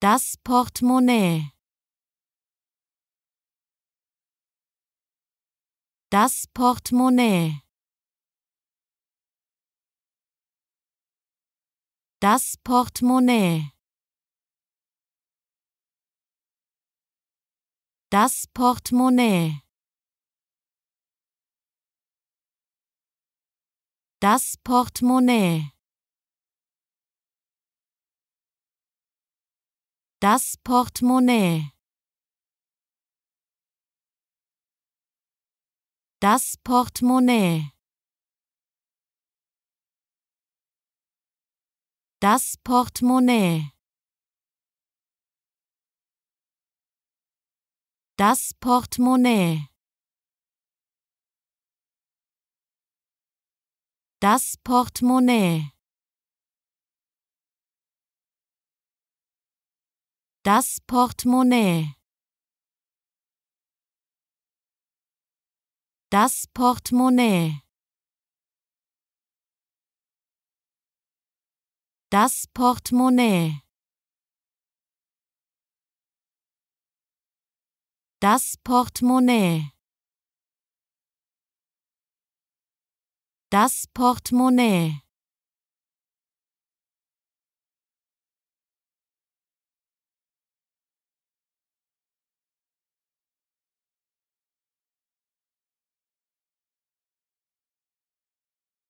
Das Portemonnaie. Das Portemonnaie. Das Portemonnaie. Das Portemonnaie. Das Portemonnaie. Das Portemonnaie. Das Portemonnaie. Das Portemonnaie. Das Portemonnaie. Das Portemonnaie. Das Portemonnaie. Das Portemonnaie. Das Portemonnaie. Das Portemonnaie. Das Portemonnaie.